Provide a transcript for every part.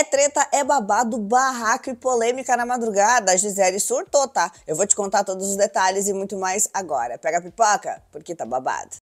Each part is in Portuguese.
É treta, é babado, barraco e polêmica na madrugada. A Gisele surtou, tá? Eu vou te contar todos os detalhes e muito mais agora. Pega a pipoca, porque tá babado.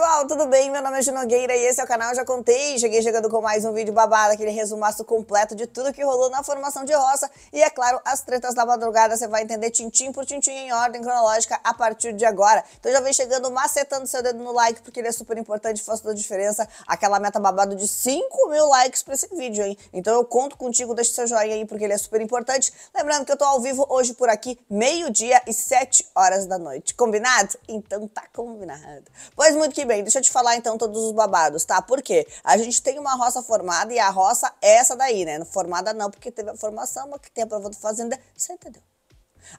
pessoal, tudo bem? Meu nome é Junogueira e esse é o canal Já Contei. Cheguei chegando com mais um vídeo babado, aquele resumaço completo de tudo que rolou na formação de roça. E é claro, as tretas da madrugada você vai entender tintim por tintim em ordem cronológica a partir de agora. Então já vem chegando macetando seu dedo no like, porque ele é super importante, faz toda a diferença. Aquela meta babado de 5 mil likes pra esse vídeo, hein? Então eu conto contigo, deixa seu joinha aí, porque ele é super importante. Lembrando que eu tô ao vivo hoje por aqui, meio-dia e 7 horas da noite. Combinado? Então tá combinado. Pois muito que bem, deixa eu te falar então todos os babados, tá? Por quê? A gente tem uma roça formada e a roça é essa daí, né? Formada não, porque teve a formação, mas que tem a prova do fazenda. Você entendeu?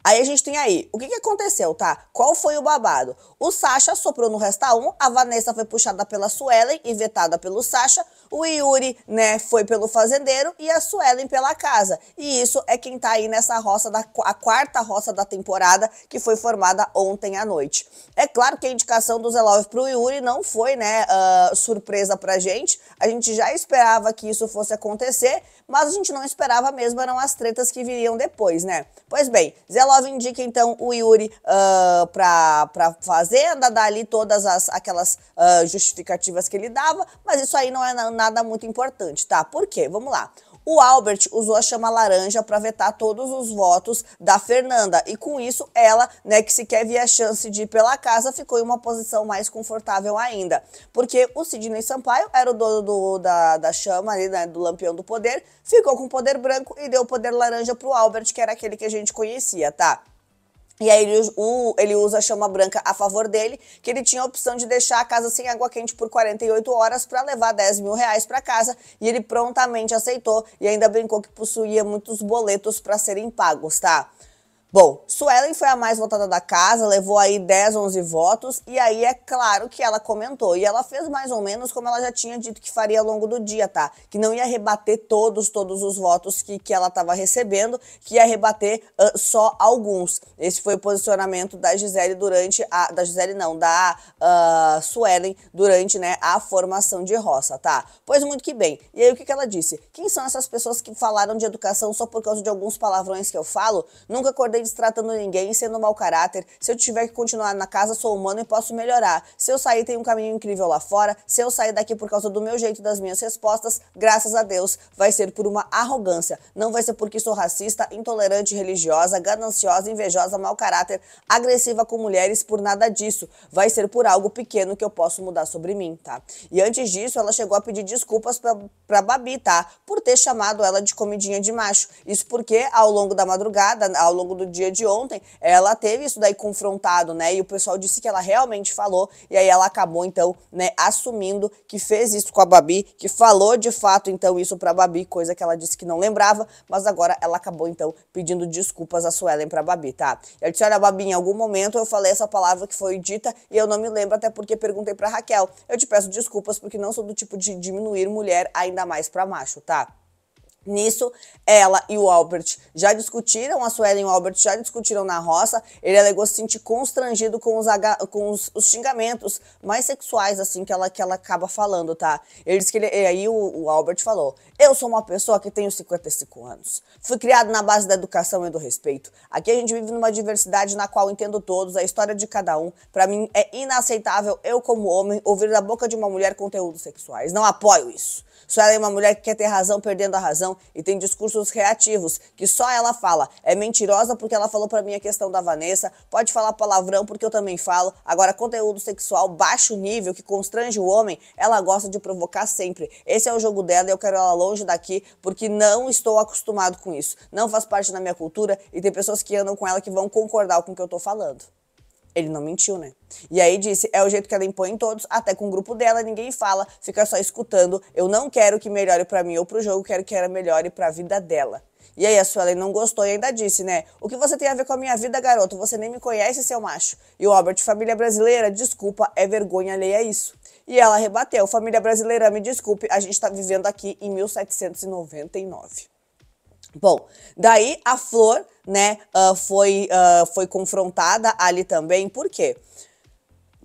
Aí a gente tem aí, o que, que aconteceu, tá? Qual foi o babado? O Sasha soprou no Resta 1, a Vanessa foi puxada pela Suelen e vetada pelo Sasha, o Yuri, né, foi pelo fazendeiro e a Suelen pela casa. E isso é quem tá aí nessa roça, da, a quarta roça da temporada, que foi formada ontem à noite. É claro que a indicação do Zelov pro Yuri não foi, né, uh, surpresa pra gente. A gente já esperava que isso fosse acontecer, mas a gente não esperava mesmo, eram as tretas que viriam depois, né? Pois bem, Zelov indica então o Yuri uh, ah, para Fazenda, dá ali todas as, aquelas uh, justificativas que ele dava, mas isso aí não é nada muito importante, tá? Por quê? Vamos lá. O Albert usou a chama laranja para vetar todos os votos da Fernanda e com isso ela, né, que sequer via a chance de ir pela casa, ficou em uma posição mais confortável ainda, porque o Sidney Sampaio era o dono do, da, da chama ali, né, do Lampião do Poder, ficou com o poder branco e deu o poder laranja pro Albert, que era aquele que a gente conhecia, tá? E aí ele, o, ele usa a chama branca a favor dele, que ele tinha a opção de deixar a casa sem água quente por 48 horas para levar 10 mil reais para casa, e ele prontamente aceitou e ainda brincou que possuía muitos boletos para serem pagos, tá? Bom, Suelen foi a mais votada da casa, levou aí 10, 11 votos, e aí é claro que ela comentou. E ela fez mais ou menos como ela já tinha dito que faria ao longo do dia, tá? Que não ia rebater todos, todos os votos que, que ela estava recebendo, que ia rebater uh, só alguns. Esse foi o posicionamento da Gisele durante a. Da Gisele não, da uh, Suelen durante né, a formação de roça, tá? Pois muito que bem. E aí o que, que ela disse? Quem são essas pessoas que falaram de educação só por causa de alguns palavrões que eu falo? Nunca acordei estarei destratando ninguém, sendo mau caráter. Se eu tiver que continuar na casa, sou humano e posso melhorar. Se eu sair, tem um caminho incrível lá fora. Se eu sair daqui por causa do meu jeito, das minhas respostas, graças a Deus, vai ser por uma arrogância. Não vai ser porque sou racista, intolerante, religiosa, gananciosa, invejosa, mau caráter, agressiva com mulheres, por nada disso. Vai ser por algo pequeno que eu posso mudar sobre mim, tá? E antes disso, ela chegou a pedir desculpas pra, pra Babi, tá? Por ter chamado ela de comidinha de macho. Isso porque, ao longo da madrugada, ao longo do dia de ontem, ela teve isso daí confrontado, né? E o pessoal disse que ela realmente falou, e aí ela acabou, então, né, assumindo que fez isso com a Babi, que falou de fato, então, isso pra Babi, coisa que ela disse que não lembrava, mas agora ela acabou, então, pedindo desculpas a Suelen pra Babi, tá? Eu disse, olha, Babi, em algum momento eu falei essa palavra que foi dita e eu não me lembro, até porque perguntei pra Raquel. Eu te peço desculpas porque não sou do tipo de diminuir mulher ainda mais pra macho, tá? Nisso, ela e o Albert já discutiram, a Suelen e o Albert já discutiram na roça. Ele alegou se sentir constrangido com os, com os, os xingamentos mais sexuais, assim, que ela, que ela acaba falando, tá? Ele disse que ele, e aí o, o Albert falou: Eu sou uma pessoa que tenho 55 anos. Fui criado na base da educação e do respeito. Aqui a gente vive numa diversidade na qual entendo todos, a história de cada um. Para mim é inaceitável eu, como homem, ouvir da boca de uma mulher conteúdos sexuais. Não apoio isso. Suelen é uma mulher que quer ter razão perdendo a razão e tem discursos reativos, que só ela fala. É mentirosa porque ela falou para mim a questão da Vanessa, pode falar palavrão porque eu também falo. Agora, conteúdo sexual baixo nível, que constrange o homem, ela gosta de provocar sempre. Esse é o jogo dela e eu quero ela longe daqui porque não estou acostumado com isso. Não faz parte da minha cultura e tem pessoas que andam com ela que vão concordar com o que eu tô falando. Ele não mentiu, né? E aí disse: é o jeito que ela impõe em todos, até com o grupo dela, ninguém fala, fica só escutando. Eu não quero que melhore para mim ou pro jogo, quero que ela melhore pra vida dela. E aí a Suelen não gostou e ainda disse, né? O que você tem a ver com a minha vida, garoto? Você nem me conhece, seu macho. E o Albert, família brasileira, desculpa, é vergonha alheia isso. E ela rebateu, família brasileira, me desculpe, a gente tá vivendo aqui em 1799. Bom, daí a Flor, né, uh, foi, uh, foi confrontada ali também, por quê?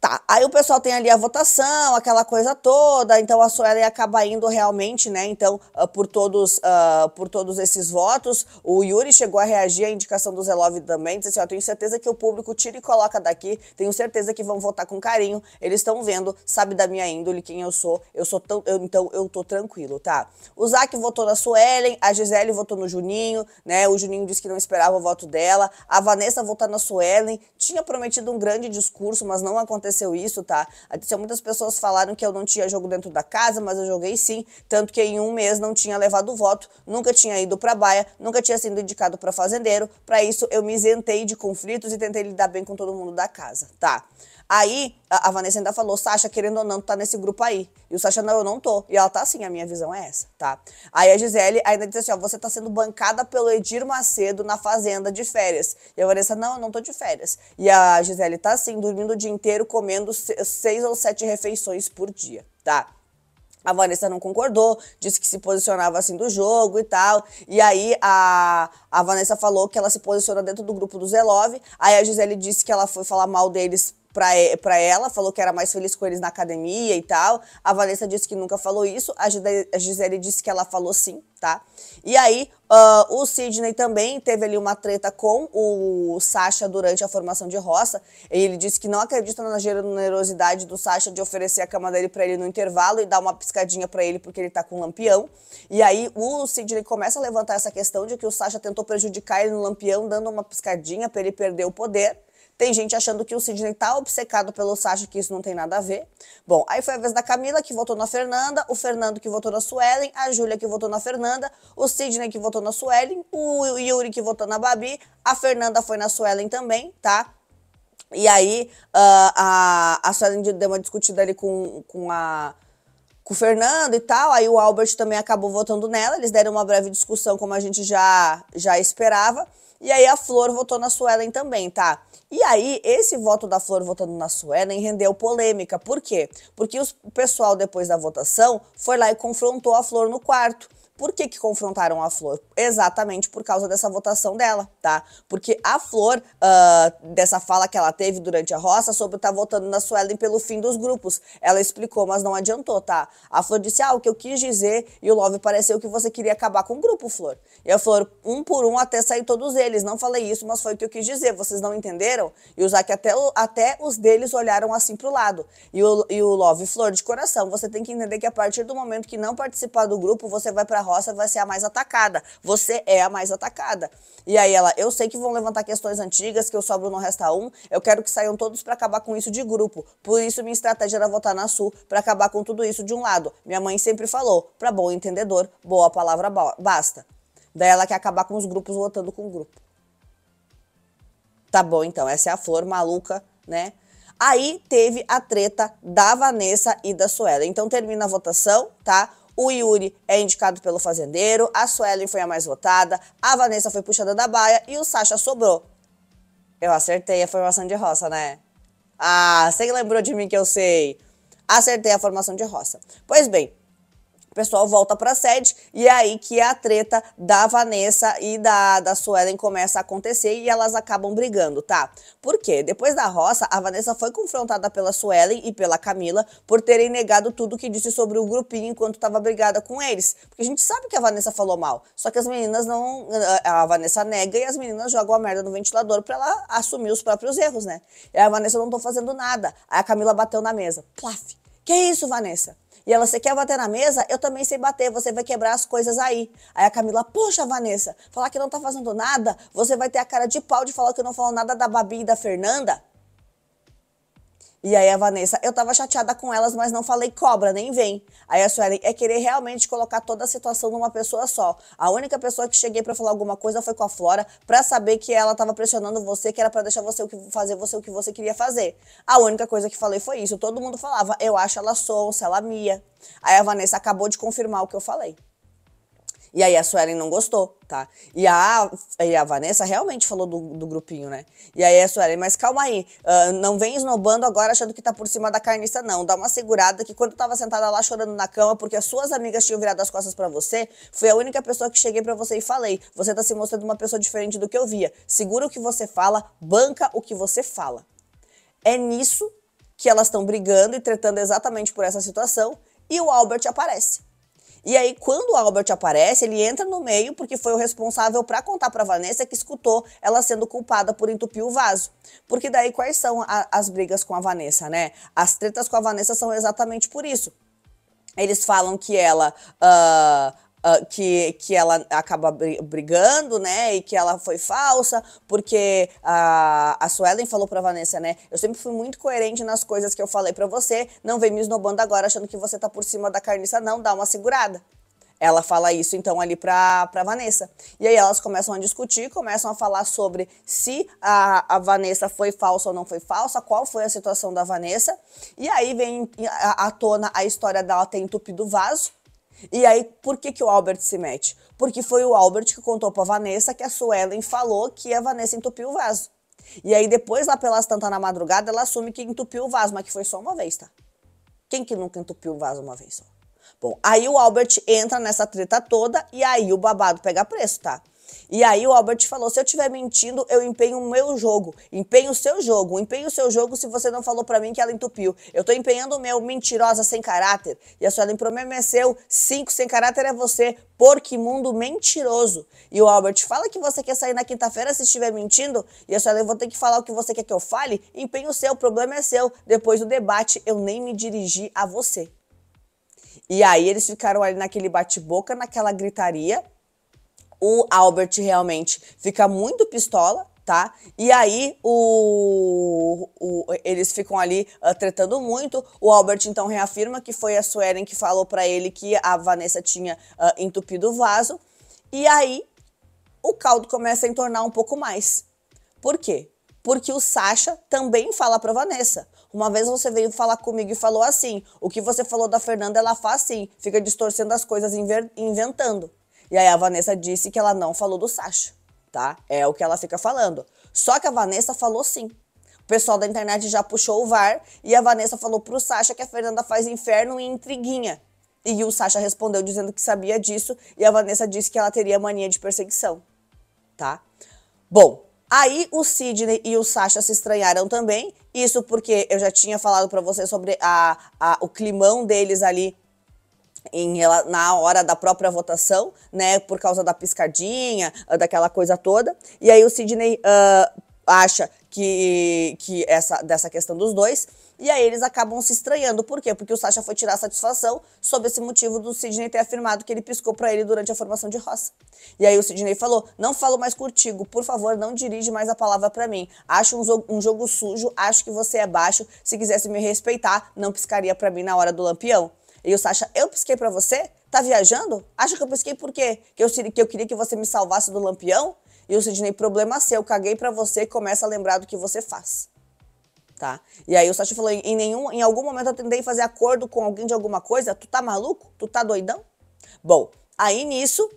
Tá, aí o pessoal tem ali a votação, aquela coisa toda, então a Suelen acaba indo realmente, né? Então, uh, por, todos, uh, por todos esses votos, o Yuri chegou a reagir à indicação do Zelov também, disse assim, ó, tenho certeza que o público tira e coloca daqui, tenho certeza que vão votar com carinho, eles estão vendo, sabe da minha índole, quem eu sou, eu sou tão, eu, então eu tô tranquilo, tá? O Zac votou na Suelen, a Gisele votou no Juninho, né? O Juninho disse que não esperava o voto dela, a Vanessa votou na Suelen, tinha prometido um grande discurso, mas não aconteceu aconteceu isso, tá? Aconteceu muitas pessoas falaram que eu não tinha jogo dentro da casa, mas eu joguei sim, tanto que em um mês não tinha levado voto, nunca tinha ido para baia, nunca tinha sido indicado para fazendeiro. Para isso eu me isentei de conflitos e tentei lidar bem com todo mundo da casa, tá? Aí a, a Vanessa ainda falou: Sasha, querendo ou não, tá nesse grupo aí. E o Sasha, não, eu não tô. E ela tá assim, a minha visão é essa, tá? Aí a Gisele ainda disse assim: ó, você tá sendo bancada pelo Edir Macedo na fazenda de férias. E a Vanessa, não, eu não tô de férias. E a Gisele tá assim, dormindo o dia inteiro, comendo seis ou sete refeições por dia, tá? A Vanessa não concordou, disse que se posicionava assim do jogo e tal. E aí a, a Vanessa falou que ela se posiciona dentro do grupo do Zelove. Aí a Gisele disse que ela foi falar mal deles para ela, falou que era mais feliz com eles na academia e tal. A Vanessa disse que nunca falou isso. A Gisele disse que ela falou sim, tá? E aí, uh, o Sidney também teve ali uma treta com o Sasha durante a formação de roça. Ele disse que não acredita na generosidade do Sasha de oferecer a cama dele para ele no intervalo e dar uma piscadinha para ele porque ele tá com um lampião. E aí, o Sidney começa a levantar essa questão de que o Sasha tentou prejudicar ele no lampião, dando uma piscadinha para ele perder o poder. Tem gente achando que o Sidney tá obcecado pelo Sasha, que isso não tem nada a ver. Bom, aí foi a vez da Camila, que votou na Fernanda, o Fernando, que votou na Suelen, a Júlia, que votou na Fernanda, o Sidney, que votou na Suelen, o Yuri, que votou na Babi, a Fernanda foi na Suelen também, tá? E aí, uh, a, a Suelen deu uma discutida ali com, com a com o Fernando e tal. Aí o Albert também acabou votando nela. Eles deram uma breve discussão, como a gente já, já esperava. E aí a Flor votou na Suelen também, tá? E aí, esse voto da Flor votando na Suelen rendeu polêmica. Por quê? Porque o pessoal, depois da votação, foi lá e confrontou a Flor no quarto. Por que, que confrontaram a Flor? Exatamente por causa dessa votação dela, tá? Porque a Flor, uh, dessa fala que ela teve durante a roça sobre estar tá votando na Suelen pelo fim dos grupos. Ela explicou, mas não adiantou, tá? A Flor disse, ah, o que eu quis dizer, e o Love pareceu que você queria acabar com o grupo, Flor. E a Flor, um por um, até sair todos eles. Não falei isso, mas foi o que eu quis dizer. Vocês não entenderam? E o Zaque, até, até os deles olharam assim pro lado. E o, e o Love, Flor, de coração, você tem que entender que a partir do momento que não participar do grupo, você vai pra roça vai ser a mais atacada. Você é a mais atacada. E aí ela, eu sei que vão levantar questões antigas, que o Sobro não resta um, eu quero que saiam todos para acabar com isso de grupo. Por isso minha estratégia era votar na Sul, para acabar com tudo isso de um lado. Minha mãe sempre falou, para bom entendedor, boa palavra basta. Daí ela quer acabar com os grupos votando com o grupo. Tá bom, então, essa é a flor maluca, né? Aí teve a treta da Vanessa e da Suela. Então termina a votação, tá? O Yuri é indicado pelo Fazendeiro, a Suelen foi a mais votada, a Vanessa foi puxada da baia e o Sasha sobrou. Eu acertei a formação de roça, né? Ah, você lembrou de mim que eu sei. Acertei a formação de roça. Pois bem, o pessoal volta para a sede e é aí que a treta da Vanessa e da, da Suelen começa a acontecer e elas acabam brigando, tá? Por quê? Depois da roça, a Vanessa foi confrontada pela Suelen e pela Camila por terem negado tudo que disse sobre o grupinho enquanto estava brigada com eles. Porque a gente sabe que a Vanessa falou mal, só que as meninas não. A Vanessa nega e as meninas jogam a merda no ventilador para ela assumir os próprios erros, né? E a Vanessa não tô fazendo nada. Aí a Camila bateu na mesa. Plaf! Que é isso, Vanessa? E ela, você quer bater na mesa? Eu também sei bater, você vai quebrar as coisas aí. Aí a Camila, poxa, Vanessa, falar que não tá fazendo nada, você vai ter a cara de pau de falar que eu não falo nada da Babi e da Fernanda? E aí a Vanessa, eu tava chateada com elas, mas não falei cobra, nem vem. Aí a Suelen, é querer realmente colocar toda a situação numa pessoa só. A única pessoa que cheguei para falar alguma coisa foi com a Flora, para saber que ela tava pressionando você, que era para deixar você o que fazer você o que você queria fazer. A única coisa que falei foi isso. Todo mundo falava, eu acho ela sonsa, ela mia. Aí a Vanessa acabou de confirmar o que eu falei. E aí a Suelen não gostou, tá? E a, e a Vanessa realmente falou do, do grupinho, né? E aí a Suelen, mas calma aí, uh, não vem esnobando agora achando que tá por cima da carniça, não. Dá uma segurada que quando eu tava sentada lá chorando na cama, porque as suas amigas tinham virado as costas para você, foi a única pessoa que cheguei para você e falei. Você tá se mostrando uma pessoa diferente do que eu via. Segura o que você fala, banca o que você fala. É nisso que elas estão brigando e tretando exatamente por essa situação e o Albert aparece. E aí, quando o Albert aparece, ele entra no meio porque foi o responsável para contar para Vanessa que escutou ela sendo culpada por entupir o vaso. Porque daí, quais são a, as brigas com a Vanessa, né? As tretas com a Vanessa são exatamente por isso. Eles falam que ela. Uh, uh, que, que ela acaba brigando, né? E que ela foi falsa, porque a, a Suelen falou pra Vanessa, né? Eu sempre fui muito coerente nas coisas que eu falei para você. Não vem me esnobando agora achando que você tá por cima da carniça, não. Dá uma segurada. Ela fala isso então ali pra, pra Vanessa. E aí elas começam a discutir, começam a falar sobre se a, a Vanessa foi falsa ou não foi falsa, qual foi a situação da Vanessa. E aí vem à tona a história dela ter entupido o vaso e aí, por que, que o Albert se mete? Porque foi o Albert que contou pra Vanessa que a Suelen falou que a Vanessa entupiu o vaso. E aí, depois, lá pelas tantas na madrugada, ela assume que entupiu o vaso, mas que foi só uma vez, tá? Quem que nunca entupiu o vaso uma vez só? Bom, aí o Albert entra nessa treta toda e aí o babado pega preço, tá? E aí o Albert falou: se eu estiver mentindo, eu empenho o meu jogo, empenho o seu jogo, empenho o seu jogo se você não falou para mim que ela entupiu. Eu tô empenhando o meu, mentirosa sem caráter. E a senhora seu. cinco sem caráter é você, por que mundo mentiroso. E o Albert fala que você quer sair na quinta-feira se estiver mentindo, e a senhora eu vou ter que falar o que você quer que eu fale, empenho o seu, o problema é seu. Depois do debate, eu nem me dirigi a você. E aí eles ficaram ali naquele bate-boca, naquela gritaria, o Albert realmente fica muito pistola, tá? E aí o, o eles ficam ali uh, tretando muito. O Albert então reafirma que foi a Suelen que falou para ele que a Vanessa tinha uh, entupido o vaso. E aí o caldo começa a entornar um pouco mais. Por quê? Porque o Sasha também fala pra Vanessa. Uma vez você veio falar comigo e falou assim: o que você falou da Fernanda, ela faz assim, fica distorcendo as coisas, inventando. E aí a Vanessa disse que ela não falou do Sasha, tá? É o que ela fica falando. Só que a Vanessa falou sim. O pessoal da internet já puxou o VAR e a Vanessa falou pro Sasha que a Fernanda faz inferno e intriguinha. E o Sasha respondeu dizendo que sabia disso e a Vanessa disse que ela teria mania de perseguição, tá? Bom, aí o Sidney e o Sasha se estranharam também, isso porque eu já tinha falado para você sobre a, a, o climão deles ali em, na hora da própria votação, né, por causa da piscadinha, ah, daquela coisa toda. E aí o Sidney uh, acha que, que essa dessa questão dos dois, e aí eles acabam se estranhando. Por quê? Porque o Sasha foi tirar satisfação sobre esse motivo do Sidney ter afirmado que ele piscou para ele durante a formação de roça. E aí o Sidney falou: "Não falo mais contigo, por favor, não dirige mais a palavra para mim. Acho um jogo, um jogo sujo, acho que você é baixo. Se quisesse me respeitar, não piscaria para mim na hora do lampião." E o Sasha, eu pisquei para você? Tá viajando? Acha que eu pisquei por quê? Que eu, que eu queria que você me salvasse do lampião? E o Sidney, problema seu, caguei para você e começa a lembrar do que você faz. Tá? E aí o Sasha falou, em, nenhum, em algum momento eu tentei fazer acordo com alguém de alguma coisa? Tu tá maluco? Tu tá doidão? Bom, aí nisso,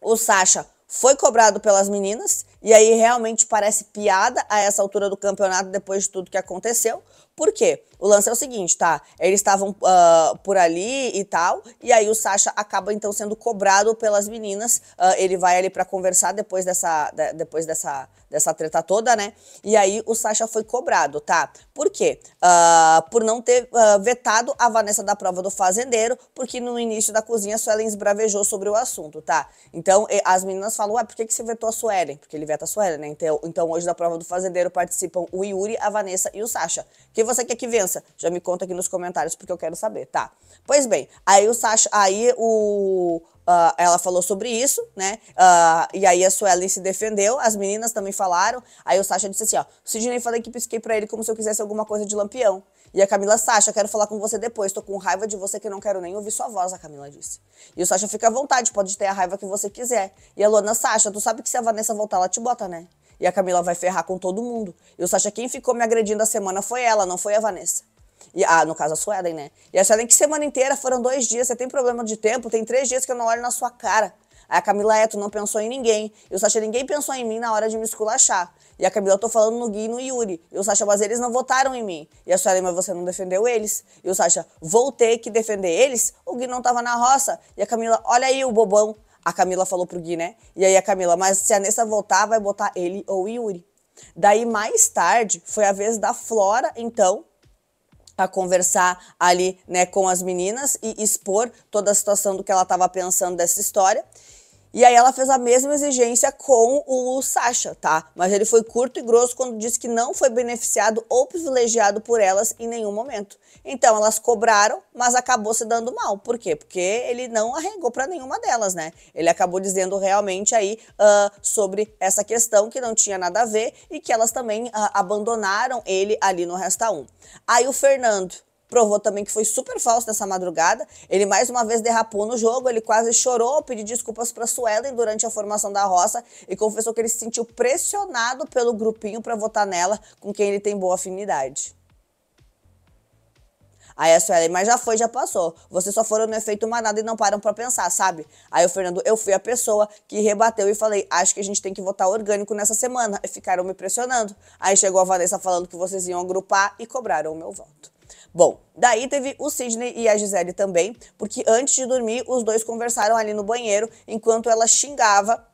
o Sasha foi cobrado pelas meninas, e aí realmente parece piada a essa altura do campeonato, depois de tudo que aconteceu. Por quê? O lance é o seguinte, tá? Eles estavam uh, por ali e tal, e aí o Sasha acaba então sendo cobrado pelas meninas. Uh, ele vai ali para conversar depois dessa, de, depois dessa, dessa treta toda, né? E aí o Sasha foi cobrado, tá? Por quê? Uh, por não ter vetado a Vanessa da prova do fazendeiro, porque no início da cozinha a Suelen esbravejou sobre o assunto, tá? Então as meninas falam, ué, por que, que você vetou a Suelen? Porque ele veta a Suelen, né? Então, então hoje da prova do fazendeiro participam o Yuri, a Vanessa e o Sasha, que quem você quer que vença? Já me conta aqui nos comentários, porque eu quero saber, tá? Pois bem, aí o Sasha, aí o... Uh, ela falou sobre isso, né? Uh, e aí a Suelen se defendeu, as meninas também falaram. Aí o Sasha disse assim: ó, Sidney falei que pisquei pra ele como se eu quisesse alguma coisa de lampião. E a Camila, Sasha, quero falar com você depois. Tô com raiva de você que não quero nem ouvir sua voz, a Camila disse. E o Sasha fica à vontade, pode ter a raiva que você quiser. E a Luana, Sasha, tu sabe que se a Vanessa voltar, ela te bota, né? E a Camila vai ferrar com todo mundo. E o Sasha, quem ficou me agredindo a semana foi ela, não foi a Vanessa. E, ah, no caso a Suelen, né? E a Suelen que semana inteira foram dois dias, você tem problema de tempo, tem três dias que eu não olho na sua cara. Aí a Camila é, tu não pensou em ninguém. E o Sasha, ninguém pensou em mim na hora de me esculachar. E a Camila, eu tô falando no Gui e no Yuri. E o Sasha, mas eles não votaram em mim. E a Suelen, mas você não defendeu eles. E o Sasha, vou ter que defender eles? O Gui não tava na roça. E a Camila, olha aí o bobão. A Camila falou pro Gui, né? E aí a Camila, mas se a Nessa voltar, vai botar ele ou Yuri. Daí, mais tarde, foi a vez da Flora, então, a conversar ali, né, com as meninas e expor toda a situação do que ela estava pensando dessa história. E aí ela fez a mesma exigência com o Sacha, tá? Mas ele foi curto e grosso quando disse que não foi beneficiado ou privilegiado por elas em nenhum momento. Então elas cobraram, mas acabou se dando mal. Por quê? Porque ele não arregou para nenhuma delas, né? Ele acabou dizendo realmente aí uh, sobre essa questão que não tinha nada a ver e que elas também uh, abandonaram ele ali no Resta 1. Aí o Fernando provou também que foi super falso nessa madrugada. Ele mais uma vez derrapou no jogo, ele quase chorou, pediu desculpas para Suelen durante a formação da roça e confessou que ele se sentiu pressionado pelo grupinho para votar nela, com quem ele tem boa afinidade. Aí a Suelen, mas já foi, já passou. Vocês só foram no efeito manada e não param para pensar, sabe? Aí o Fernando, eu fui a pessoa que rebateu e falei, acho que a gente tem que votar orgânico nessa semana. E ficaram me pressionando. Aí chegou a Vanessa falando que vocês iam agrupar e cobraram o meu voto. Bom, daí teve o Sidney e a Gisele também, porque antes de dormir, os dois conversaram ali no banheiro enquanto ela xingava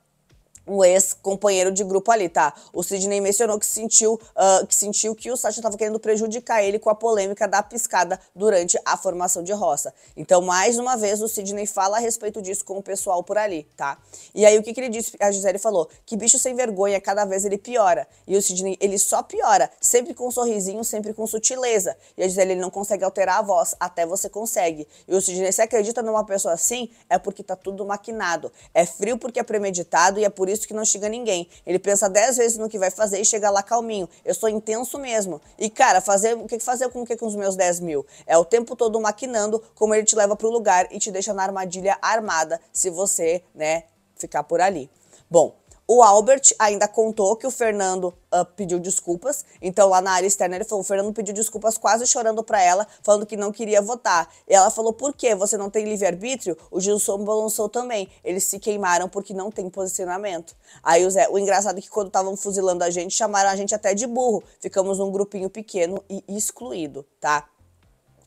um ex-companheiro de grupo ali, tá? O Sidney mencionou que sentiu, uh, que, sentiu que o Sacha estava querendo prejudicar ele com a polêmica da piscada durante a formação de roça. Então, mais uma vez, o Sidney fala a respeito disso com o pessoal por ali, tá? E aí, o que, que ele disse? A Gisele falou que bicho sem vergonha, cada vez ele piora. E o Sidney, ele só piora, sempre com um sorrisinho, sempre com sutileza. E a Gisele, ele não consegue alterar a voz, até você consegue. E o Sidney, se acredita numa pessoa assim, é porque tá tudo maquinado. É frio porque é premeditado e é por isso isso que não chega ninguém. Ele pensa dez vezes no que vai fazer e chega lá calminho. Eu sou intenso mesmo. E, cara, fazer o que fazer com o que com os meus 10 mil? É o tempo todo maquinando como ele te leva pro lugar e te deixa na armadilha armada se você, né, ficar por ali. Bom, o Albert ainda contou que o Fernando uh, pediu desculpas. Então, lá na área externa, ele falou: o Fernando pediu desculpas quase chorando para ela, falando que não queria votar. E ela falou: por que você não tem livre-arbítrio? O Gilson balançou também. Eles se queimaram porque não tem posicionamento. Aí o Zé, o engraçado é que quando estavam fuzilando a gente, chamaram a gente até de burro. Ficamos num grupinho pequeno e excluído, tá?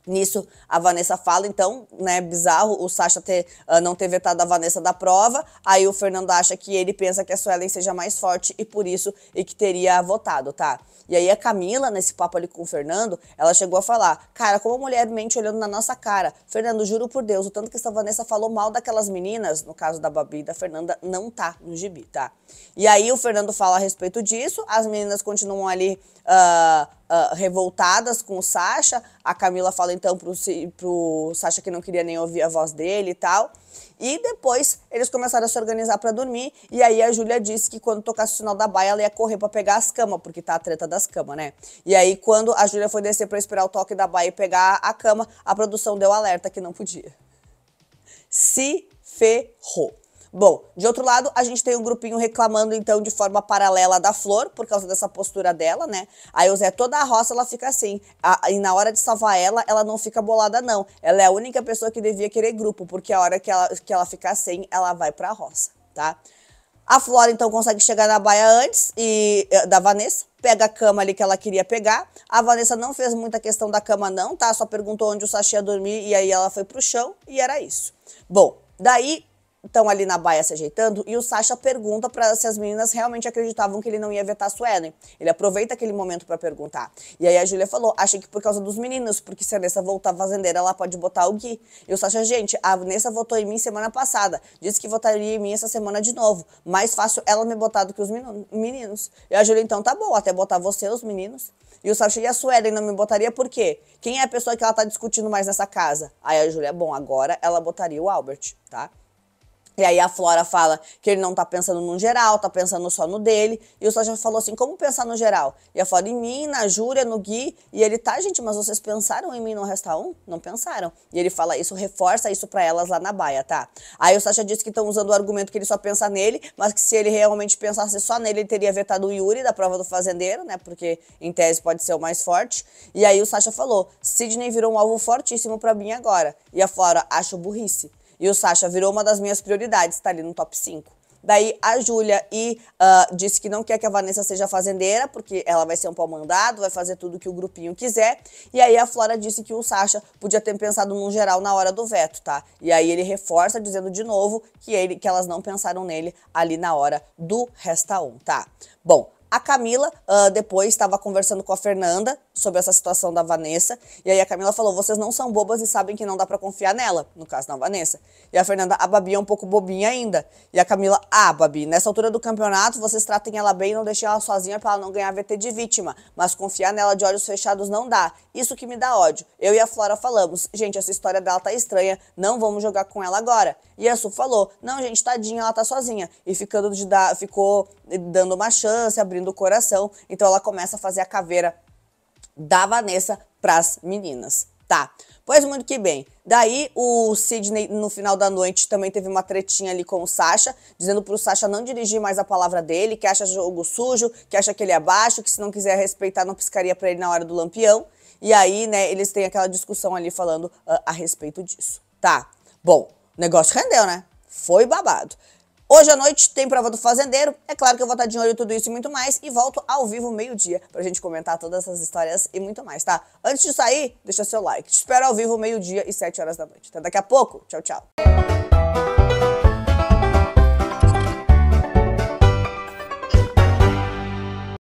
Nisso, a Vanessa fala, então, né, bizarro o Sacha ter, uh, não ter vetado a Vanessa da prova. Aí o Fernando acha que ele pensa que a Suelen seja mais forte e por isso e que teria votado, tá? E aí a Camila, nesse papo ali com o Fernando, ela chegou a falar: Cara, como a mulher mente olhando na nossa cara. Fernando, juro por Deus, o tanto que essa Vanessa falou mal daquelas meninas, no caso da Babi e da Fernanda, não tá no gibi, tá? E aí o Fernando fala a respeito disso, as meninas continuam ali. Uh, ah, revoltadas com o Sasha. A Camila fala então pro, pro Sasha que não queria nem ouvir a voz dele e tal. E depois eles começaram a se organizar para dormir. E aí a Júlia disse que quando tocasse o sinal da baia, ela ia correr para pegar as camas, porque tá a treta das camas, né? E aí quando a Júlia foi descer para esperar o toque da baia e pegar a cama, a produção deu alerta que não podia. Se ferrou. Bom, de outro lado, a gente tem um grupinho reclamando, então, de forma paralela da Flor, por causa dessa postura dela, né? o Zé, toda a roça, ela fica assim. A, e na hora de salvar ela, ela não fica bolada, não. Ela é a única pessoa que devia querer grupo, porque a hora que ela, que ela ficar sem, ela vai pra roça, tá? A Flora, então, consegue chegar na baia antes e eh, da Vanessa, pega a cama ali que ela queria pegar. A Vanessa não fez muita questão da cama, não, tá? Só perguntou onde o Sachi ia dormir e aí ela foi pro chão e era isso. Bom, daí estão ali na baia se ajeitando e o Sasha pergunta para se as meninas realmente acreditavam que ele não ia vetar a Suelen. Ele aproveita aquele momento para perguntar. E aí a Júlia falou: "Achei que por causa dos meninos, porque se a Nessa voltar fazendeira, ela pode botar o Gui". E o Sasha, gente, a Nessa votou em mim semana passada. Disse que votaria em mim essa semana de novo. Mais fácil ela me botar do que os meninos. E a Júlia então tá bom, até botar você os meninos. E o Sasha e a Suelen não me botaria por quê? Quem é a pessoa que ela tá discutindo mais nessa casa? Aí a Júlia, bom, agora ela botaria o Albert, tá? E aí a Flora fala que ele não tá pensando no geral, tá pensando só no dele. E o Sasha falou assim, como pensar no geral? E a Flora, em mim, na Júlia, no Gui. E ele, tá, gente, mas vocês pensaram em mim no Resta um? Não pensaram. E ele fala isso, reforça isso para elas lá na baia, tá? Aí o Sasha disse que estão usando o argumento que ele só pensa nele, mas que se ele realmente pensasse só nele, ele teria vetado o Yuri da prova do fazendeiro, né? Porque, em tese, pode ser o mais forte. E aí o Sasha falou, Sidney virou um alvo fortíssimo para mim agora. E a Flora, acho burrice. E o Sasha virou uma das minhas prioridades, tá ali no top 5. Daí a Júlia e uh, disse que não quer que a Vanessa seja fazendeira, porque ela vai ser um pau mandado, vai fazer tudo que o grupinho quiser. E aí a Flora disse que o Sasha podia ter pensado num geral na hora do veto, tá? E aí ele reforça dizendo de novo que, ele, que elas não pensaram nele ali na hora do resta 1, tá? Bom, a Camila uh, depois estava conversando com a Fernanda sobre essa situação da Vanessa. E aí a Camila falou: vocês não são bobas e sabem que não dá para confiar nela, no caso da Vanessa. E a Fernanda, a Babi é um pouco bobinha ainda. E a Camila, ah, Babi, nessa altura do campeonato vocês tratem ela bem e não deixem ela sozinha para ela não ganhar VT de vítima. Mas confiar nela de olhos fechados não dá. Isso que me dá ódio. Eu e a Flora falamos: gente, essa história dela tá estranha, não vamos jogar com ela agora. E a Su falou: não, gente, tadinha, ela tá sozinha. E ficando de dar, ficou eh, dando uma chance, abrindo abrindo o coração. Então ela começa a fazer a caveira da Vanessa pras meninas, tá? Pois muito que bem. Daí o Sidney, no final da noite, também teve uma tretinha ali com o Sasha, dizendo pro Sasha não dirigir mais a palavra dele, que acha jogo sujo, que acha que ele é baixo, que se não quiser respeitar, não piscaria pra ele na hora do lampião. E aí, né, eles têm aquela discussão ali falando uh, a respeito disso. Tá. Bom, o negócio rendeu, né? Foi babado. Hoje à noite tem prova do fazendeiro. É claro que eu vou estar de olho em tudo isso e muito mais. E volto ao vivo meio-dia pra gente comentar todas essas histórias e muito mais, tá? Antes de sair, deixa seu like. Te espero ao vivo meio-dia e 7 horas da noite. Até daqui a pouco. Tchau, tchau.